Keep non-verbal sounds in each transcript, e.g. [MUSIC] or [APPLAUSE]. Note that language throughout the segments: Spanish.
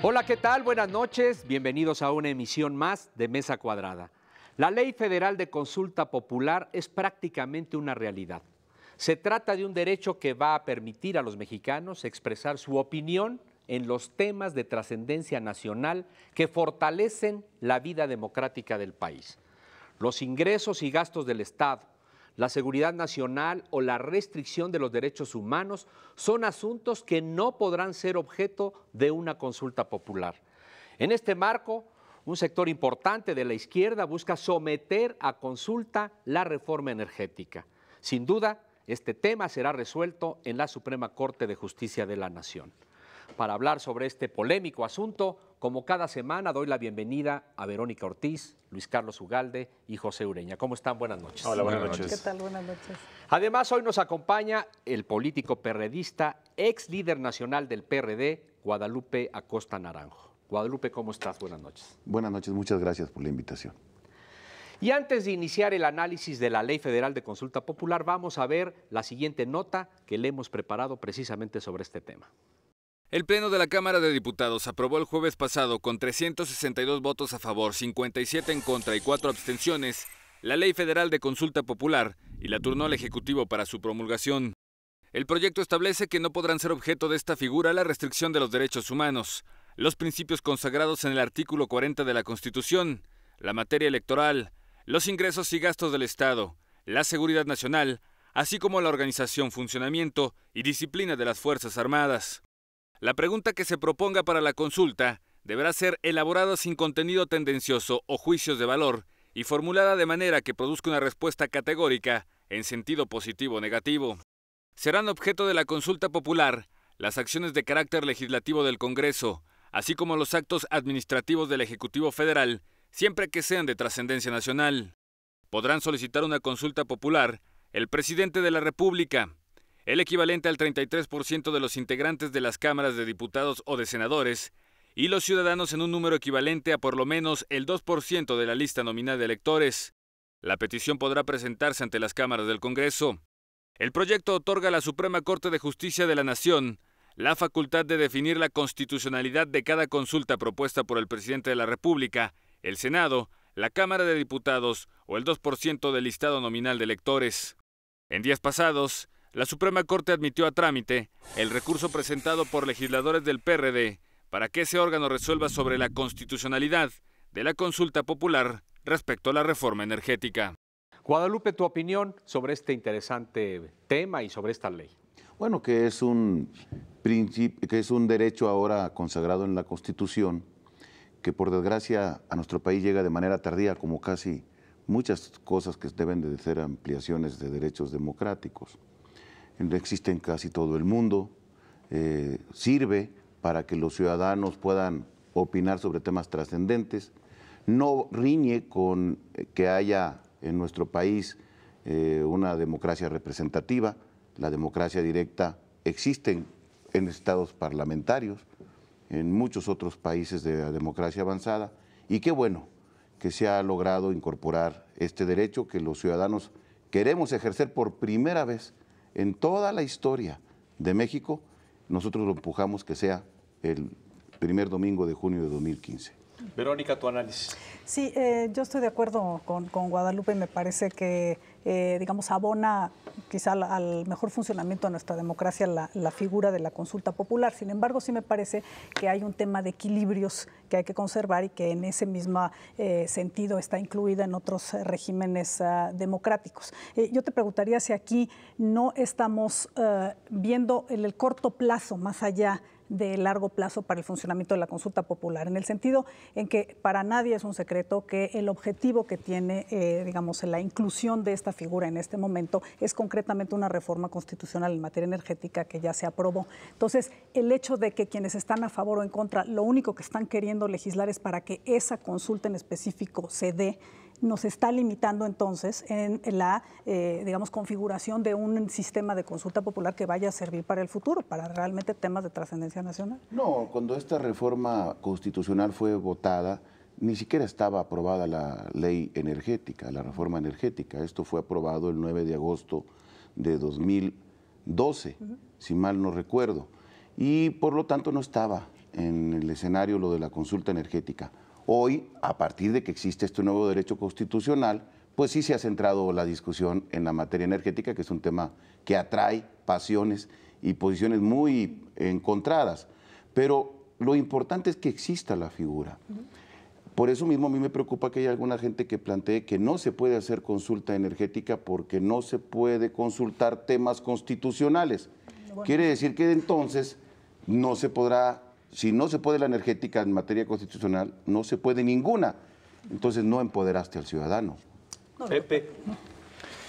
Hola, ¿qué tal? Buenas noches. Bienvenidos a una emisión más de Mesa Cuadrada. La ley federal de consulta popular es prácticamente una realidad. Se trata de un derecho que va a permitir a los mexicanos expresar su opinión en los temas de trascendencia nacional que fortalecen la vida democrática del país. Los ingresos y gastos del Estado, la seguridad nacional o la restricción de los derechos humanos son asuntos que no podrán ser objeto de una consulta popular. En este marco, un sector importante de la izquierda busca someter a consulta la reforma energética. Sin duda, este tema será resuelto en la Suprema Corte de Justicia de la Nación. Para hablar sobre este polémico asunto, como cada semana doy la bienvenida a Verónica Ortiz, Luis Carlos Ugalde y José Ureña. ¿Cómo están? Buenas noches. Hola, buenas, noches. ¿Qué tal? Buenas noches. Además, hoy nos acompaña el político perredista, ex líder nacional del PRD, Guadalupe Acosta Naranjo. Guadalupe, ¿cómo estás? Buenas noches. Buenas noches, muchas gracias por la invitación. Y antes de iniciar el análisis de la Ley Federal de Consulta Popular, vamos a ver la siguiente nota que le hemos preparado precisamente sobre este tema. El Pleno de la Cámara de Diputados aprobó el jueves pasado con 362 votos a favor, 57 en contra y 4 abstenciones la Ley Federal de Consulta Popular y la turnó al Ejecutivo para su promulgación. El proyecto establece que no podrán ser objeto de esta figura la restricción de los derechos humanos, los principios consagrados en el artículo 40 de la Constitución, la materia electoral, los ingresos y gastos del Estado, la seguridad nacional, así como la organización, funcionamiento y disciplina de las Fuerzas Armadas. La pregunta que se proponga para la consulta deberá ser elaborada sin contenido tendencioso o juicios de valor y formulada de manera que produzca una respuesta categórica en sentido positivo o negativo. Serán objeto de la consulta popular las acciones de carácter legislativo del Congreso, así como los actos administrativos del Ejecutivo Federal, siempre que sean de trascendencia nacional. Podrán solicitar una consulta popular el presidente de la República, el equivalente al 33% de los integrantes de las cámaras de diputados o de senadores, y los ciudadanos en un número equivalente a por lo menos el 2% de la lista nominal de electores. La petición podrá presentarse ante las cámaras del Congreso. El proyecto otorga a la Suprema Corte de Justicia de la Nación la facultad de definir la constitucionalidad de cada consulta propuesta por el presidente de la República, el Senado, la Cámara de Diputados o el 2% del listado nominal de electores. En días pasados, la Suprema Corte admitió a trámite el recurso presentado por legisladores del PRD para que ese órgano resuelva sobre la constitucionalidad de la consulta popular respecto a la reforma energética. Guadalupe, tu opinión sobre este interesante tema y sobre esta ley. Bueno, que es un, que es un derecho ahora consagrado en la Constitución, que por desgracia a nuestro país llega de manera tardía, como casi muchas cosas que deben de ser ampliaciones de derechos democráticos existe en casi todo el mundo, eh, sirve para que los ciudadanos puedan opinar sobre temas trascendentes, no riñe con que haya en nuestro país eh, una democracia representativa, la democracia directa existe en, en estados parlamentarios, en muchos otros países de la democracia avanzada, y qué bueno que se ha logrado incorporar este derecho que los ciudadanos queremos ejercer por primera vez en toda la historia de México, nosotros lo empujamos que sea el primer domingo de junio de 2015. Verónica, tu análisis. Sí, eh, yo estoy de acuerdo con, Guadalupe y me parece que, eh, digamos, abona quizá al, mejor funcionamiento de nuestra democracia la, figura de la consulta popular. Sin embargo, sí me parece que hay un tema de equilibrios que hay que conservar y que en ese mismo eh, sentido está incluida en otros regímenes ah, democráticos. yo te preguntaría si aquí no estamos viendo en el corto plazo, más allá de largo plazo para el funcionamiento de la consulta popular, en el sentido en que para nadie es un secreto que el objetivo que tiene, eh, digamos, la inclusión de esta figura en este momento es concretamente una reforma constitucional en materia energética que ya se aprobó. Entonces, el hecho de que quienes están a favor o en contra, lo único que están queriendo legislar es para que esa consulta en específico se dé nos está limitando entonces en la, eh, digamos, configuración de un sistema de consulta popular que vaya a servir para el futuro, para realmente temas de trascendencia nacional. No, cuando esta reforma constitucional fue votada, ni siquiera estaba aprobada la ley energética, la reforma energética. Esto fue aprobado el 9 de agosto de 2012, si mal no recuerdo. Y por lo tanto no estaba en el escenario lo de la consulta energética. Hoy, a partir de que existe este nuevo derecho constitucional, pues sí se ha centrado la discusión en la materia energética, que es un tema que atrae pasiones y posiciones muy encontradas. Pero lo importante es que exista la figura. Por eso mismo a mí me preocupa que haya alguna gente que plantee que no se puede hacer consulta energética porque no se puede consultar temas constitucionales. Quiere decir que entonces no se podrá si no se puede la energética en materia constitucional, no se puede ninguna. Entonces no empoderaste al ciudadano. Pepe.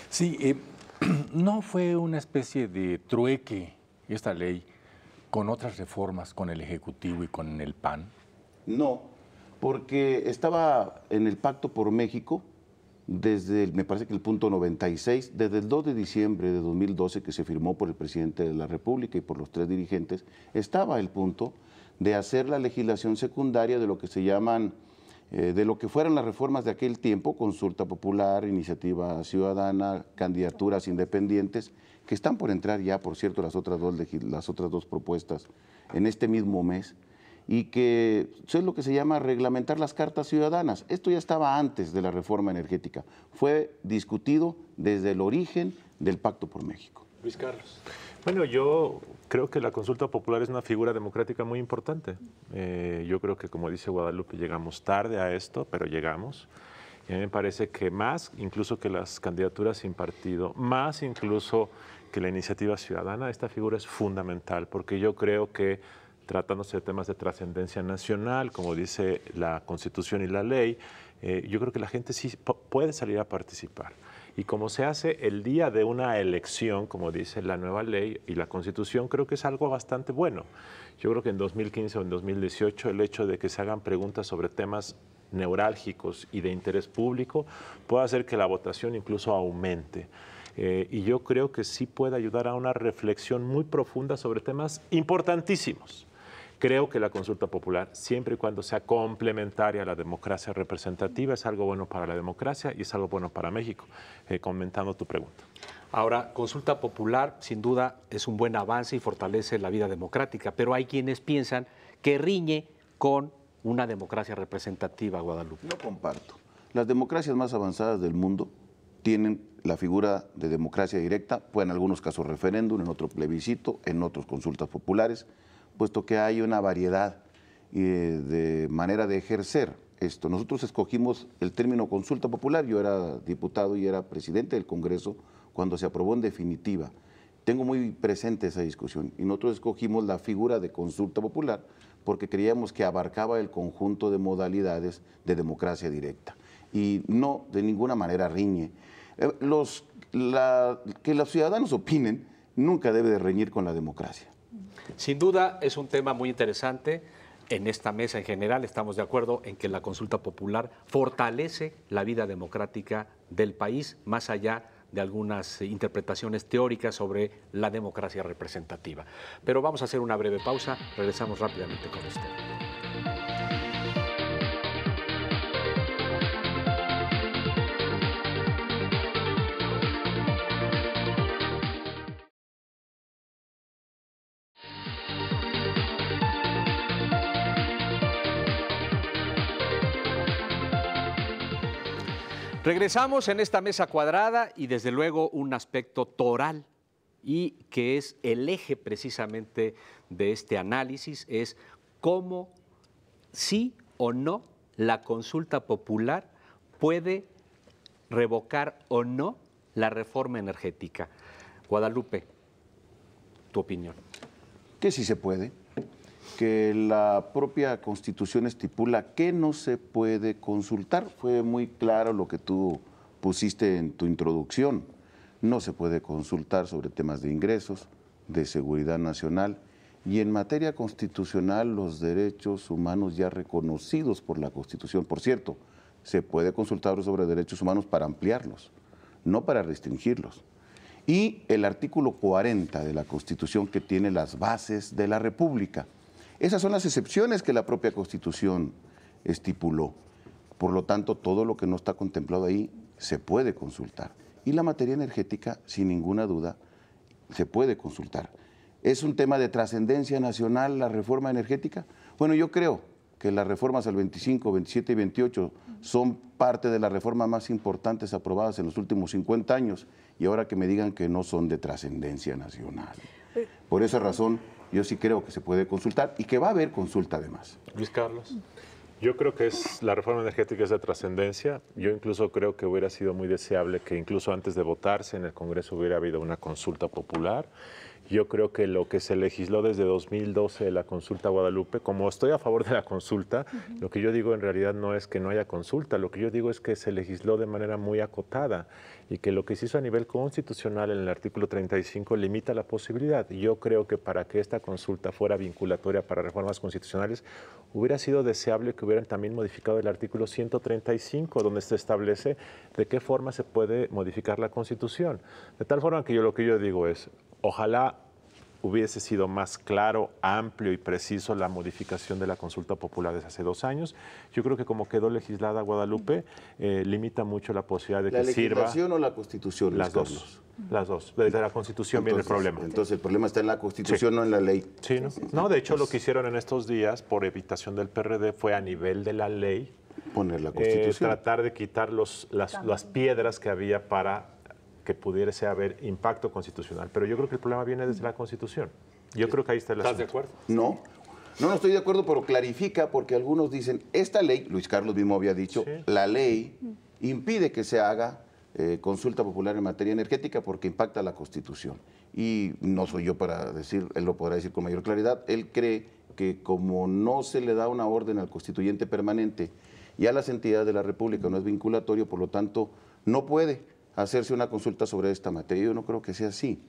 Sí, eh, [CLEARS THROAT] no fue una especie de trueque esta ley con otras reformas, con el Ejecutivo y con el PAN. No, porque estaba en el Pacto por México, desde, el, me parece que el punto 96, desde el 2 de diciembre de 2012 que se firmó por el presidente de la República y por los tres dirigentes, estaba el punto de hacer la legislación secundaria de lo que se llaman, eh, de lo que fueron las reformas de aquel tiempo, consulta popular, iniciativa ciudadana, candidaturas independientes, que están por entrar ya, por cierto, las otras dos, las otras dos propuestas en este mismo mes y que eso es lo que se llama reglamentar las cartas ciudadanas. Esto ya estaba antes de la reforma energética. Fue discutido desde el origen del Pacto por México. Luis Carlos. Bueno, yo creo que la consulta popular es una figura democrática muy importante. Eh, yo creo que, como dice Guadalupe, llegamos tarde a esto, pero llegamos. Y a mí me parece que más, incluso que las candidaturas sin partido, más incluso que la iniciativa ciudadana, esta figura es fundamental, porque yo creo que tratándose de temas de trascendencia nacional, como dice la Constitución y la ley, eh, yo creo que la gente sí puede salir a participar. Y como se hace el día de una elección, como dice la nueva ley y la Constitución, creo que es algo bastante bueno. Yo creo que en 2015 o en 2018 el hecho de que se hagan preguntas sobre temas neurálgicos y de interés público puede hacer que la votación incluso aumente. Eh, y yo creo que sí puede ayudar a una reflexión muy profunda sobre temas importantísimos Creo que la consulta popular, siempre y cuando sea complementaria a la democracia representativa, es algo bueno para la democracia y es algo bueno para México, eh, comentando tu pregunta. Ahora, consulta popular sin duda es un buen avance y fortalece la vida democrática, pero hay quienes piensan que riñe con una democracia representativa, Guadalupe. No comparto. Las democracias más avanzadas del mundo tienen la figura de democracia directa, pueden en algunos casos referéndum, en otros plebiscito, en otros consultas populares puesto que hay una variedad eh, de manera de ejercer esto. Nosotros escogimos el término consulta popular, yo era diputado y era presidente del Congreso cuando se aprobó en definitiva. Tengo muy presente esa discusión y nosotros escogimos la figura de consulta popular porque creíamos que abarcaba el conjunto de modalidades de democracia directa y no de ninguna manera riñe. Eh, los, que los ciudadanos opinen nunca debe de reñir con la democracia. Sin duda es un tema muy interesante. En esta mesa en general estamos de acuerdo en que la consulta popular fortalece la vida democrática del país, más allá de algunas interpretaciones teóricas sobre la democracia representativa. Pero vamos a hacer una breve pausa, regresamos rápidamente con usted. Regresamos en esta mesa cuadrada y desde luego un aspecto toral y que es el eje precisamente de este análisis, es cómo sí o no la consulta popular puede revocar o no la reforma energética. Guadalupe, tu opinión. Que sí se puede que la propia constitución estipula que no se puede consultar. Fue muy claro lo que tú pusiste en tu introducción. No se puede consultar sobre temas de ingresos, de seguridad nacional y en materia constitucional los derechos humanos ya reconocidos por la Constitución. Por cierto, se puede consultar sobre derechos humanos para ampliarlos, no para restringirlos. Y el artículo 40 de la Constitución que tiene las bases de la República esas son las excepciones que la propia Constitución estipuló. Por lo tanto, todo lo que no está contemplado ahí se puede consultar. Y la materia energética, sin ninguna duda, se puede consultar. ¿Es un tema de trascendencia nacional la reforma energética? Bueno, yo creo que las reformas al 25, 27 y 28 son parte de las reformas más importantes aprobadas en los últimos 50 años y ahora que me digan que no son de trascendencia nacional. Eh, Por esa razón, yo sí creo que se puede consultar y que va a haber consulta además. Luis Carlos. Yo creo que es la reforma energética es de trascendencia. Yo incluso creo que hubiera sido muy deseable que incluso antes de votarse en el Congreso hubiera habido una consulta popular. Yo creo que lo que se legisló desde 2012 la consulta Guadalupe, como estoy a favor de la consulta, lo que yo digo en realidad no es que no haya consulta, lo que yo digo es que se legisló de manera muy acotada y que lo que se hizo a nivel constitucional en el artículo 35 limita la posibilidad. Yo creo que para que esta consulta fuera vinculatoria para reformas constitucionales, hubiera sido deseable que hubieran también modificado el artículo 135, donde se establece de qué forma se puede modificar la Constitución. De tal forma que yo lo que yo digo es, ojalá hubiese sido más claro, amplio y preciso la modificación de la consulta popular desde hace dos años. Yo creo que como quedó legislada Guadalupe, eh, limita mucho la posibilidad de que sirva... ¿La legislación o la constitución? Las dos. Las dos. Desde la Constitución viene el problema. Entonces el problema está en la Constitución, no en la ley. Sí, ¿no? no de hecho lo que hicieron en estos días por evitación del PRD fue a nivel de la ley poner la eh, Constitución. tratar de quitar los, las piedras que había para que pudiese haber impacto constitucional. Pero yo creo que el problema viene desde la Constitución. Yo creo que ahí está la. ¿Estás de acuerdo? No. No, estoy de acuerdo, pero clarifica porque algunos dicen, esta ley, Luis Carlos mismo había dicho, la ley impide que se haga eh, consulta popular en materia energética porque impacta la Constitución. Y no soy yo para decir, él lo podrá decir con mayor claridad, él cree que como no se le da una orden al constituyente permanente y a las entidades de la República no es vinculatorio, por lo tanto, no puede hacerse una consulta sobre esta materia. Yo no creo que sea así.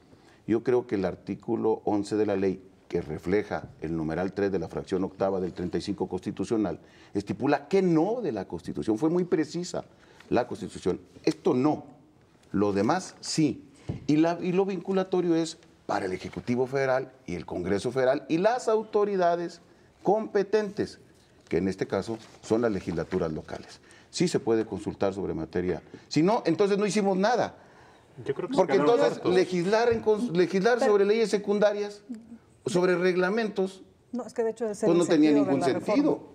Yo creo que el artículo 11 de la ley, que refleja el numeral 3 de la fracción octava del 35 constitucional, estipula que no de la Constitución. Fue muy precisa la Constitución. Esto no. Lo demás sí. Y, y lo vinculatorio es para el Ejecutivo Federal y el Congreso Federal y las autoridades competentes, que en este caso son las legislaturas locales sí se puede consultar sobre materia. Si no, entonces no hicimos nada. Yo creo que Porque entonces legislar, legislar sobre leyes secundarias, sobre reglamentos, no, pues no tenía ningún sentido.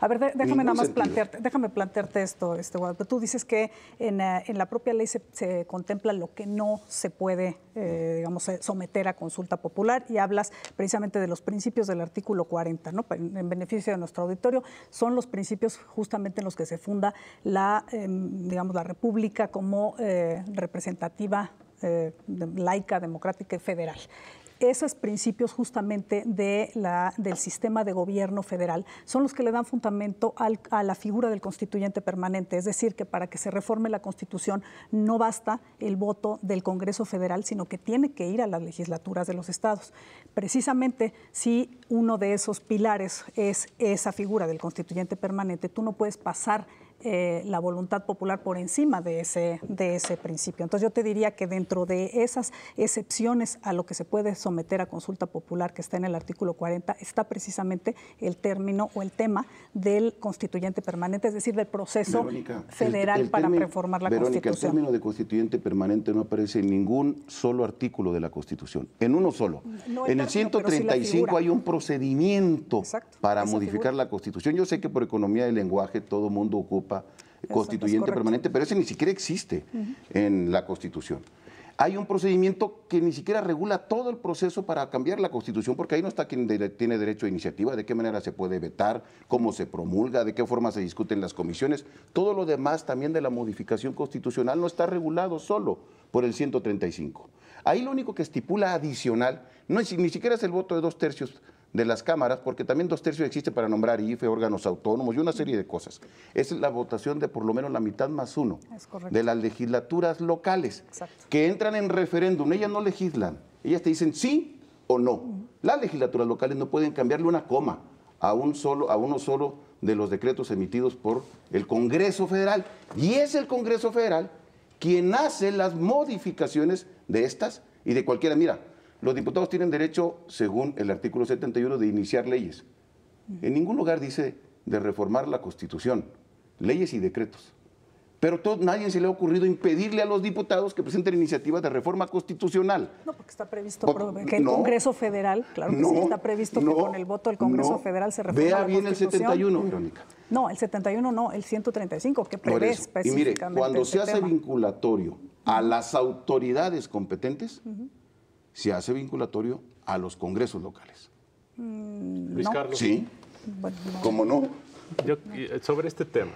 A ver, déjame nada más plantearte, déjame plantearte esto, este, Tú dices que en, eh, la propia ley se, contempla lo que no se puede, eh, digamos, eh, someter a consulta popular y hablas precisamente de los principios del artículo 40, ¿no? En beneficio de nuestro auditorio, son los principios justamente en los que se funda la, em, digamos, la República como representativa laica, democrática y federal esos principios justamente de la, del sistema de gobierno federal son los que le dan fundamento a la figura del constituyente permanente. Es decir, que para que se reforme la constitución no basta el voto del Congreso federal, sino que tiene que ir a las legislaturas de los estados. Precisamente si uno de esos pilares es esa figura del constituyente permanente, tú no puedes pasar eh, la voluntad popular por encima de ese, de ese principio. Entonces yo te diría que dentro de esas excepciones a lo que se puede someter a consulta popular que está en el artículo 40 está precisamente el término o el tema del constituyente permanente, es decir, del proceso federal para reformar la Constitución. El término de constituyente permanente no aparece en ningún solo artículo de la Constitución, en uno solo. en el, 135 hay un procedimiento para modificar la Constitución. Yo sé que por economía del lenguaje todo mundo ocupa constituyente permanente, pero ese ni siquiera existe en la Constitución. Hay un procedimiento que ni siquiera regula todo el proceso para cambiar la Constitución, porque ahí no está quien tiene derecho a iniciativa, de qué manera se puede vetar, cómo se promulga, de qué forma se discuten las comisiones. Todo lo demás también de la modificación constitucional no está regulado solo por el 135. Ahí lo único que estipula adicional, no es, ni siquiera es el voto de dos tercios de las cámaras, porque también dos tercios existe para nombrar IFE, órganos autónomos y una serie de cosas. Es la votación de por lo menos la mitad más uno de las legislaturas locales que entran en referéndum. Ellas no legislan, ellas te dicen sí o no. Las legislaturas locales no pueden cambiarle una coma a, un solo, a uno solo de los decretos emitidos por el Congreso Federal. Y es el Congreso Federal quien hace las modificaciones de estas y de cualquiera. Mira, los diputados tienen derecho, según el artículo 71, de iniciar leyes. En ningún lugar dice de reformar la Constitución, leyes y decretos. Pero nadie se le ha ocurrido impedirle a los diputados que presenten iniciativas de reforma constitucional. No, porque está previsto que el Congreso Federal, claro que sí, está previsto que con el voto del Congreso Federal se reforme Vea bien el 71, No, el 71 no, el 135, que prevé específicamente. Y mire, cuando este se hace vinculatorio a las autoridades competentes, se hace vinculatorio a los congresos locales. Mm, Luis Carlos. Sí, no. ¿cómo no? Eh, sobre este tema,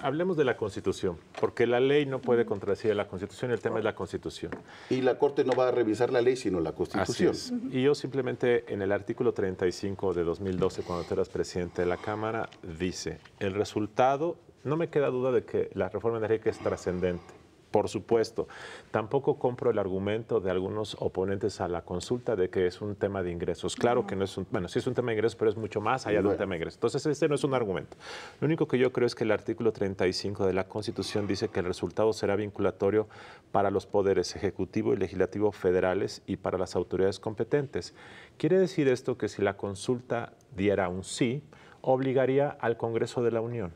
hablemos de la Constitución, porque la ley no puede contradecir la Constitución, el tema es la Constitución. Y la Corte no va a revisar la ley, sino la Constitución. Así Y yo simplemente en el artículo 35 de 2012, cuando tú eras presidente de la Cámara, dice, el resultado, no me queda duda de que la reforma de es trascendente, por supuesto, tampoco compro el argumento de algunos oponentes a la consulta de que es un tema de ingresos. Claro que no es un, bueno, sí es un tema de ingresos, pero es mucho más allá de un tema de ingresos. Entonces, este no es un argumento. Lo único que yo creo es que el artículo 35 de la Constitución dice que el resultado será vinculatorio para los poderes ejecutivo y legislativo federales y para las autoridades competentes. Quiere decir esto que si la consulta diera un sí, obligaría al Congreso de la Unión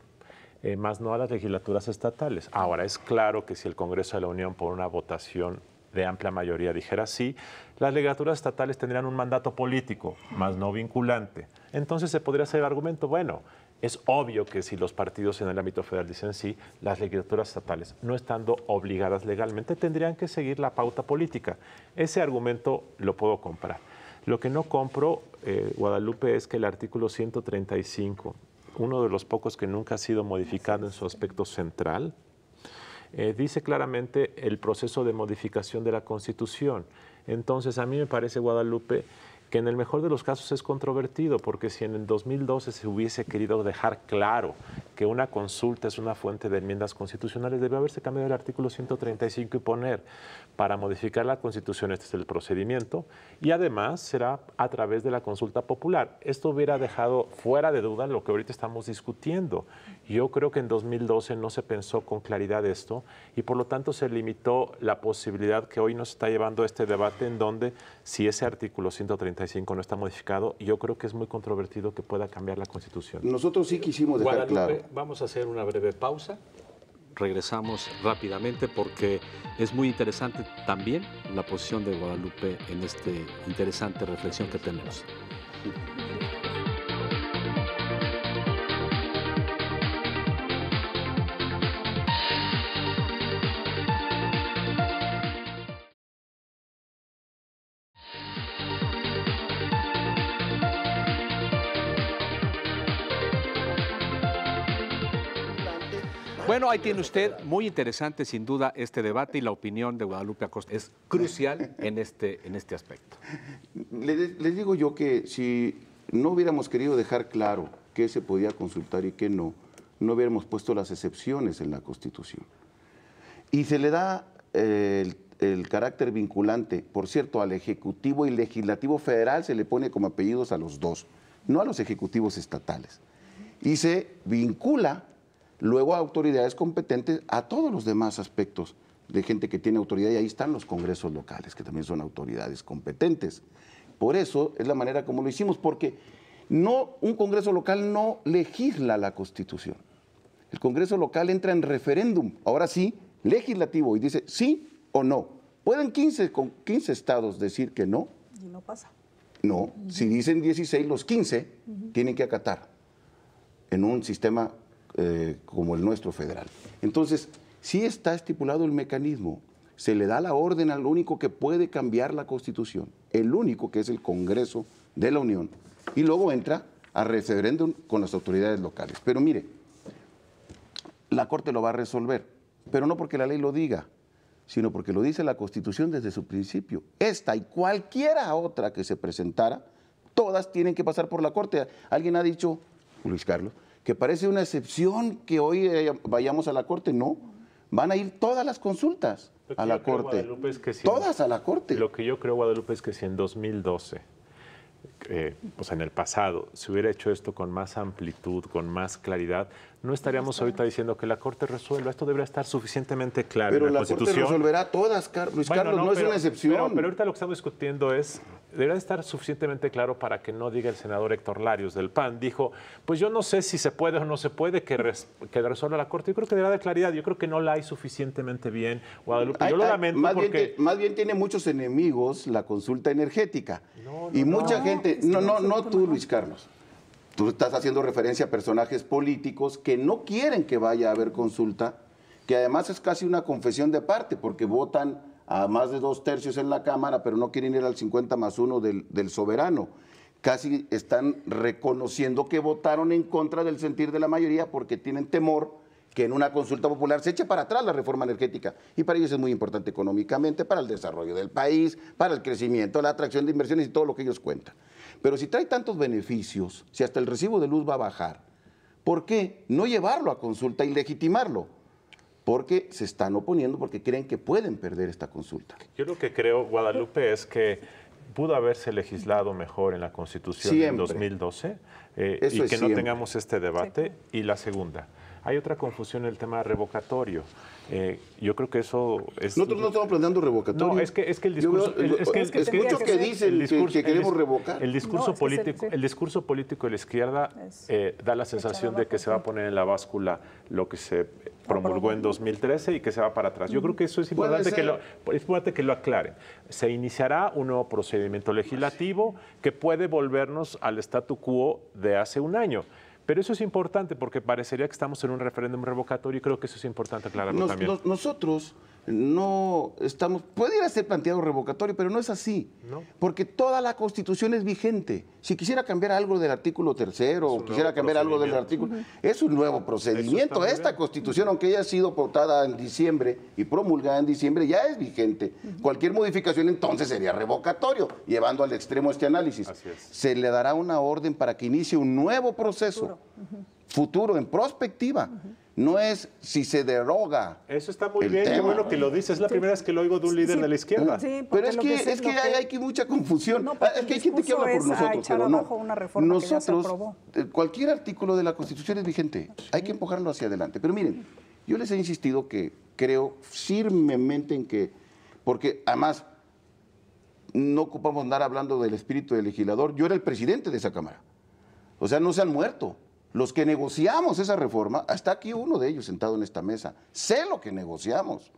eh, más no a las legislaturas estatales. Ahora, es claro que si el Congreso de la Unión por una votación de amplia mayoría dijera sí, las legislaturas estatales tendrían un mandato político, más no vinculante. Entonces se podría hacer el argumento, bueno, es obvio que si los partidos en el ámbito federal dicen sí, las legislaturas estatales, no estando obligadas legalmente, tendrían que seguir la pauta política. Ese argumento lo puedo comprar. Lo que no compro, eh, Guadalupe, es que el artículo 135 uno de los pocos que nunca ha sido modificado en su aspecto central, eh, dice claramente el proceso de modificación de la Constitución. Entonces, a mí me parece, Guadalupe, que en el mejor de los casos es controvertido, porque si en el 2012 se hubiese querido dejar claro que una consulta es una fuente de enmiendas constitucionales, debe haberse cambiado el artículo 135 y poner para modificar la Constitución este es el procedimiento y además será a través de la consulta popular. Esto hubiera dejado fuera de duda lo que ahorita estamos discutiendo. Yo creo que en 2012 no se pensó con claridad esto y por lo tanto se limitó la posibilidad que hoy nos está llevando este debate en donde si ese artículo 135 no está modificado, yo creo que es muy controvertido que pueda cambiar la Constitución. Nosotros sí quisimos dejar claro vamos a hacer una breve pausa. Regresamos rápidamente porque es muy interesante también la posición de Guadalupe en esta interesante reflexión que tenemos. Bueno, ahí tiene usted, muy interesante sin duda este debate y la opinión de Guadalupe Acosta es crucial en este, en este aspecto. Les, digo yo que si no hubiéramos querido dejar claro qué se podía consultar y qué no, no hubiéramos puesto las excepciones en la Constitución. Y se le da eh, el, el, carácter vinculante, por cierto, al Ejecutivo y Legislativo Federal se le pone como apellidos a los dos, no a los ejecutivos estatales. Y se vincula luego a autoridades competentes a todos los demás aspectos de gente que tiene autoridad y ahí están los congresos locales, que también son autoridades competentes. Por eso es la manera como lo hicimos, porque no, un congreso local no legisla la constitución. El congreso local entra en referéndum, ahora sí, legislativo, y dice sí o no. Pueden 15, 15 estados decir que no. Y no pasa. No, si dicen 16, los 15 tienen que acatar en un sistema eh, como el nuestro federal. Entonces, si está estipulado el mecanismo. Se le da la orden al único que puede cambiar la Constitución, el único que es el Congreso de la Unión, y luego entra a referéndum con las autoridades locales. Pero mire, la Corte lo va a resolver, pero no porque la ley lo diga, sino porque lo dice la Constitución desde su principio. Esta y cualquiera otra que se presentara, todas tienen que pasar por la Corte. Alguien ha dicho, Luis Carlos, que parece una excepción que hoy vayamos a la Corte. No, van a ir todas las consultas a la Corte. todas a la Corte. Lo que yo creo, Guadalupe, es que si en 2012, o eh, pues en el pasado, se hubiera hecho esto con más amplitud, con más claridad, no estaríamos ahorita diciendo que la Corte resuelva. Esto debería estar suficientemente claro. en la, la Corte resolverá todas, Luis Carlos, no, es una excepción. Pero, pero ahorita lo que estamos discutiendo es debería estar suficientemente claro para que no diga el senador Héctor Larios del PAN. Dijo, pues yo no sé si se puede o no se puede que, resuelva la Corte. Yo creo que debe de claridad. Yo creo que no la hay suficientemente bien, Guadalupe. yo lo lamento más Bien, tiene muchos enemigos la consulta energética. y mucha gente... No, no, no tú, Luis Carlos. Tú estás haciendo referencia a personajes políticos que no quieren que vaya a haber consulta, que además es casi una confesión de parte porque votan a más de dos tercios en la Cámara, pero no quieren ir al 50 más uno del, del soberano. Casi están reconociendo que votaron en contra del sentir de la mayoría porque tienen temor que en una consulta popular se eche para atrás la reforma energética. Y para ellos es muy importante económicamente, para el desarrollo del país, para el crecimiento, la atracción de inversiones y todo lo que ellos cuentan. Pero si trae tantos beneficios, si hasta el recibo de luz va a bajar, ¿por qué no llevarlo a consulta y legitimarlo? porque se están oponiendo, porque creen que pueden perder esta consulta. Yo lo que creo, Guadalupe, es que pudo haberse legislado mejor en la Constitución en 2012 eh, y que no tengamos este debate. Y la segunda, hay otra confusión en el tema revocatorio. Eh, yo creo que eso es... Nosotros no estamos planteando revocatorio. No, es que, es que el discurso... es que, que, que, queremos revocar. El discurso, político, el discurso político de la izquierda eh, da la sensación de que se va a poner en la báscula lo que se promulgó en 2013 y que se va para atrás. Yo creo que eso es importante que, lo, es importante que lo aclaren. Se iniciará un nuevo procedimiento legislativo que puede volvernos al statu quo de hace un año. Pero eso es importante porque parecería que estamos en un referéndum revocatorio y creo que eso es importante aclararlo también. nosotros no estamos, a ser planteado revocatorio, pero no es así, porque toda la constitución es vigente. Si quisiera cambiar algo del artículo tercero o quisiera cambiar algo del artículo, es un nuevo procedimiento. Esta constitución, aunque haya sido votada en diciembre y promulgada en diciembre, ya es vigente. Cualquier modificación entonces sería revocatorio, llevando al extremo este análisis. Se le dará una orden para que inicie un nuevo proceso futuro, en prospectiva no es si se deroga. Eso está muy bien, qué bueno que lo dices. Es la primera vez que lo oigo de un líder de la izquierda. pero es que, es que, hay, mucha confusión. No, ah, es que hay gente que habla por ah, nosotros, pero no. Una reforma nosotros, eh, cualquier artículo de la Constitución es vigente. Hay que empujarlo hacia adelante. Pero miren, yo les he insistido que creo firmemente en que, porque además no ocupamos andar hablando del espíritu del legislador. Yo era el presidente de esa Cámara. O sea, no se han muerto los que negociamos esa reforma, hasta aquí uno de ellos sentado en esta mesa, sé lo que negociamos.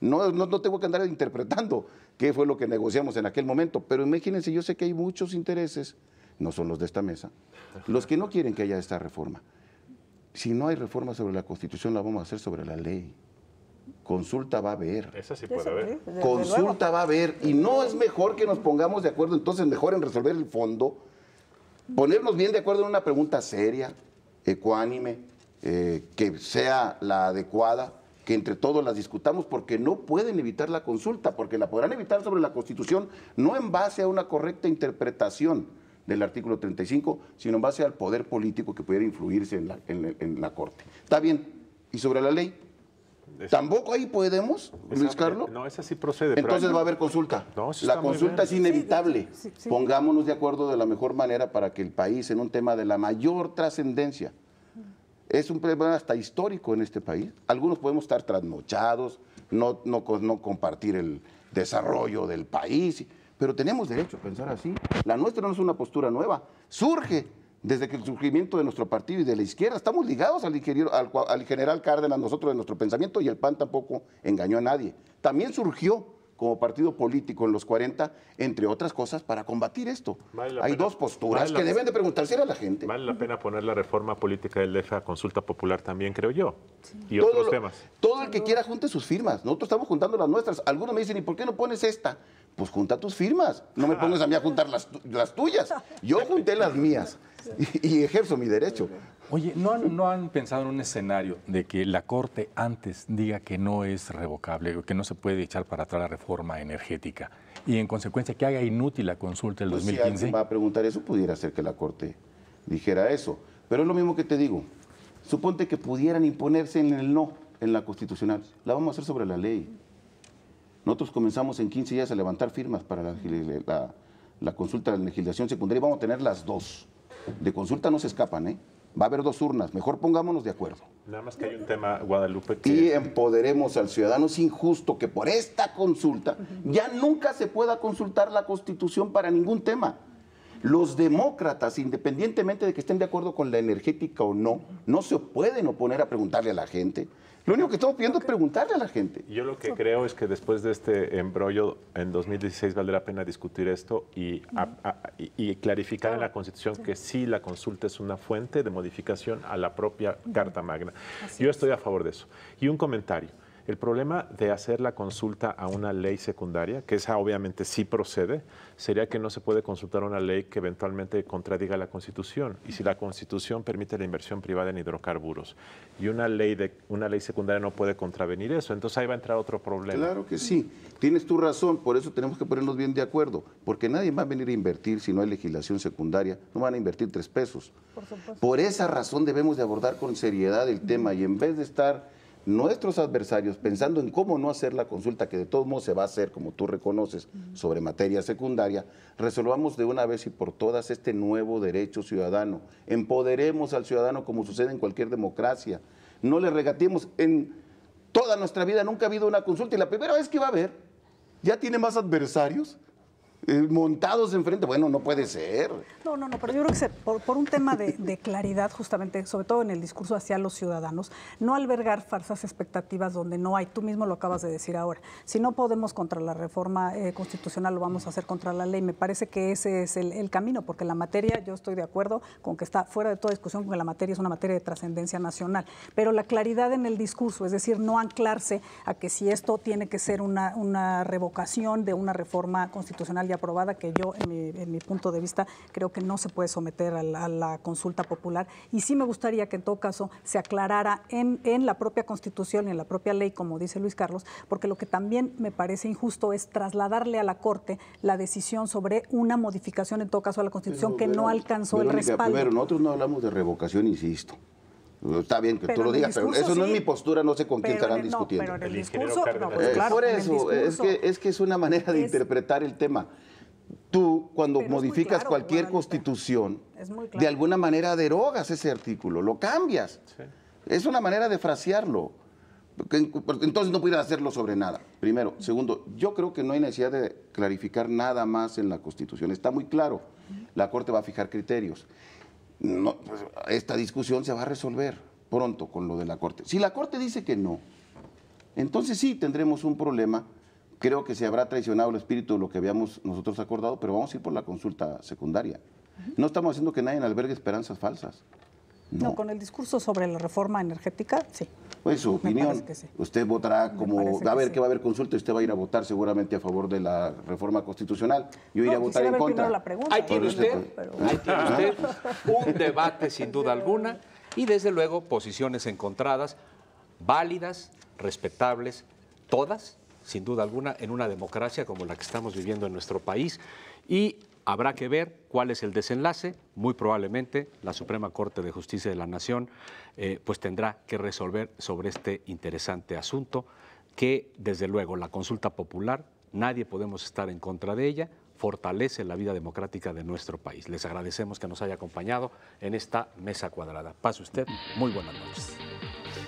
No, no, tengo que andar interpretando qué fue lo que negociamos en aquel momento, pero imagínense, yo sé que hay muchos intereses, no son los de esta mesa, los que no quieren que haya esta reforma. Si no hay reforma sobre la Constitución, la vamos a hacer sobre la ley. Consulta va a haber. Esa sí puede haber. Consulta va a haber. Y no es mejor que nos pongamos de acuerdo, entonces mejor en resolver el fondo, ponernos bien de acuerdo en una pregunta seria, ecuánime, eh, que sea la adecuada, que entre todos las discutamos, porque no pueden evitar la consulta, porque la podrán evitar sobre la Constitución no en base a una correcta interpretación del artículo 35, sino en base al poder político que pudiera influirse en la Corte. Está bien, y sobre la ley, Tampoco ahí podemos, Luis Carlos. No, es así procede. Entonces va a haber consulta. la consulta es inevitable. Pongámonos de acuerdo de la mejor manera para que el país, en un tema de la mayor trascendencia, es un problema hasta histórico en este país. Algunos podemos estar trasnochados, no, no compartir el desarrollo del país, pero tenemos derecho a pensar así. La nuestra no es una postura nueva, surge desde que el surgimiento de nuestro partido y de la izquierda, estamos ligados al, al, general Cárdenas, nosotros de nuestro pensamiento, y el PAN tampoco engañó a nadie. También surgió como partido político en los 40, entre otras cosas, para combatir esto. Hay dos posturas que deben de preguntarse a la gente. Vale la pena poner la reforma política del Defa a consulta popular también, creo yo, y otros temas. Todo el que quiera junte sus firmas, nosotros estamos juntando las nuestras. Algunos me dicen, ¿y por qué no pones esta? Pues junta tus firmas, no me [LAUGHS] pones a mí a juntar las, las tuyas. Yo junté las mías y, ejerzo mi derecho. Oye, ¿no han, pensado en un escenario de que la Corte antes diga que no es revocable, que no se puede echar para atrás la reforma energética y en consecuencia que haga inútil la consulta del 2015? Pues si alguien va a preguntar eso, pudiera ser que la Corte dijera eso. Pero es lo mismo que te digo. Suponte que pudieran imponerse en el no, en la constitucional. La vamos a hacer sobre la ley. Nosotros comenzamos en 15 días a levantar firmas para la, la consulta de la legislación secundaria y vamos a tener las dos de consulta no se escapan, ¿eh? Va a haber dos urnas, mejor pongámonos de acuerdo. Nada más que hay un tema, Guadalupe. Que... Y empoderemos al ciudadano. Es injusto que por esta consulta ya nunca se pueda consultar la Constitución para ningún tema. Los demócratas, independientemente de que estén de acuerdo con la energética o no, no se pueden oponer a preguntarle a la gente. Lo único que estamos pidiendo es preguntarle a la gente. Yo lo que creo es que después de este embrollo en 2016 valdrá la pena discutir esto y, clarificar en la Constitución que sí la consulta es una fuente de modificación a la propia Carta Magna. Yo estoy a favor de eso. Y un comentario. El problema de hacer la consulta a una ley secundaria, que esa obviamente sí procede, sería que no se puede consultar una ley que eventualmente contradiga la Constitución. Y si la Constitución permite la inversión privada en hidrocarburos y una ley, de, una ley secundaria no puede contravenir eso, entonces ahí va a entrar otro problema. Claro que sí, tienes tu razón, por eso tenemos que ponernos bien de acuerdo, porque nadie va a venir a invertir si no hay legislación secundaria, no van a invertir tres pesos. Por, por esa razón debemos de abordar con seriedad el tema y en vez de estar nuestros adversarios pensando en cómo no hacer la consulta, que de todos modos se va a hacer, como tú reconoces, sobre materia secundaria, resolvamos de una vez y por todas este nuevo derecho ciudadano. Empoderemos al ciudadano como sucede en cualquier democracia. No le regatemos, En toda nuestra vida nunca ha habido una consulta y la primera vez que va a haber, ya tiene más adversarios eh, montados enfrente. Bueno, no puede ser. No, no, no, pero yo creo que por, un tema de, claridad, justamente, sobre todo en el discurso hacia los ciudadanos, no albergar falsas expectativas donde no hay. Tú mismo lo acabas de decir ahora. Si no podemos contra la reforma eh, constitucional, lo vamos a hacer contra la ley. Me parece que ese es el, camino, porque la materia, yo estoy de acuerdo con que está fuera de toda discusión, porque la materia es una materia de trascendencia nacional. Pero la claridad en el discurso, es decir, no anclarse a que si esto tiene que ser una, revocación de una reforma constitucional aprobada, que yo, en mi, punto de vista, creo que no se puede someter a la, consulta popular. Y sí me gustaría que en todo caso se aclarara en, en la propia Constitución y en la propia ley, como dice Luis Carlos, porque lo que también me parece injusto es trasladarle a la Corte la decisión sobre una modificación, en todo caso, a la Constitución que no alcanzó el respaldo. Primero, nosotros no hablamos de revocación, insisto. Está bien que tú lo digas, pero eso no es mi postura, no sé con quién estarán discutiendo. pero en el, discurso, no, pues, por eso, es que, es que es una manera de interpretar el tema. Tú, cuando modificas cualquier constitución, de alguna manera derogas ese artículo, lo cambias. Es una manera de frasearlo. Entonces no pudiera hacerlo sobre nada. Primero. Segundo, yo creo que no hay necesidad de clarificar nada más en la Constitución. Está muy claro. La Corte va a fijar criterios no, pues, esta discusión se va a resolver pronto con lo de la Corte. Si la Corte dice que no, entonces sí tendremos un problema. Creo que se habrá traicionado el espíritu de lo que habíamos nosotros acordado, pero vamos a ir por la consulta secundaria. No estamos haciendo que nadie albergue esperanzas falsas. no. con el discurso sobre la reforma energética, sí pues su opinión. Usted votará como, a ver que va a haber consulta, usted va a ir a votar seguramente a favor de la reforma constitucional. Yo iré a votar en contra. La ahí tiene usted, ahí tiene usted un debate sin duda alguna y desde luego posiciones encontradas, válidas, respetables, todas, sin duda alguna, en una democracia como la que estamos viviendo en nuestro país. Y Habrá que ver cuál es el desenlace. Muy probablemente la Suprema Corte de Justicia de la Nación eh, pues tendrá que resolver sobre este interesante asunto que, desde luego, la consulta popular, nadie podemos estar en contra de ella, fortalece la vida democrática de nuestro país. Les agradecemos que nos haya acompañado en esta mesa cuadrada. Pase usted, muy buenas noches.